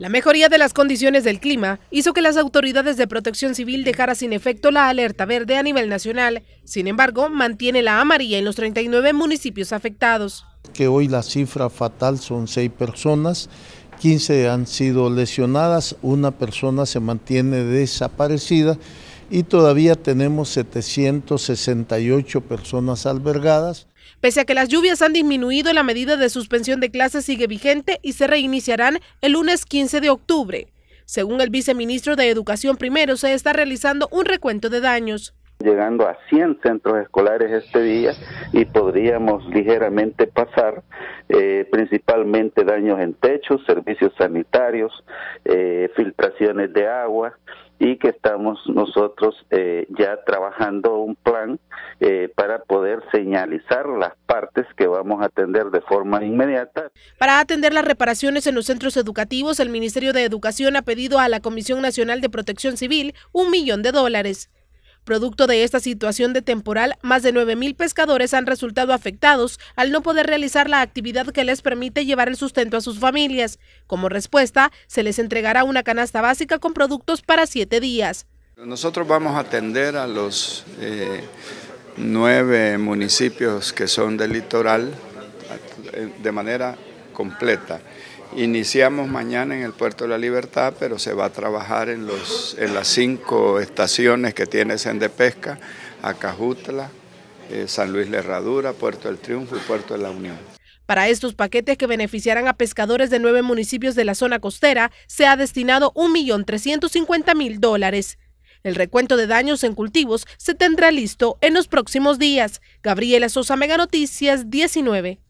La mejoría de las condiciones del clima hizo que las autoridades de protección civil dejara sin efecto la alerta verde a nivel nacional. Sin embargo, mantiene la amarilla en los 39 municipios afectados. Que hoy la cifra fatal son 6 personas, 15 han sido lesionadas, una persona se mantiene desaparecida y todavía tenemos 768 personas albergadas. Pese a que las lluvias han disminuido, la medida de suspensión de clases sigue vigente y se reiniciarán el lunes 15 de octubre. Según el viceministro de Educación, primero se está realizando un recuento de daños llegando a 100 centros escolares este día y podríamos ligeramente pasar eh, principalmente daños en techos, servicios sanitarios, eh, filtraciones de agua, y que estamos nosotros eh, ya trabajando un plan eh, para poder señalizar las partes que vamos a atender de forma inmediata. Para atender las reparaciones en los centros educativos, el Ministerio de Educación ha pedido a la Comisión Nacional de Protección Civil un millón de dólares. Producto de esta situación de temporal, más de 9.000 pescadores han resultado afectados al no poder realizar la actividad que les permite llevar el sustento a sus familias. Como respuesta, se les entregará una canasta básica con productos para siete días. Nosotros vamos a atender a los eh, nueve municipios que son del litoral eh, de manera completa. Iniciamos mañana en el Puerto de la Libertad, pero se va a trabajar en, los, en las cinco estaciones que tiene Sende Pesca, Acajutla, eh, San Luis de Puerto del Triunfo y Puerto de la Unión. Para estos paquetes que beneficiarán a pescadores de nueve municipios de la zona costera, se ha destinado 1.350.000 dólares. El recuento de daños en cultivos se tendrá listo en los próximos días. Gabriela Sosa, Mega Noticias 19.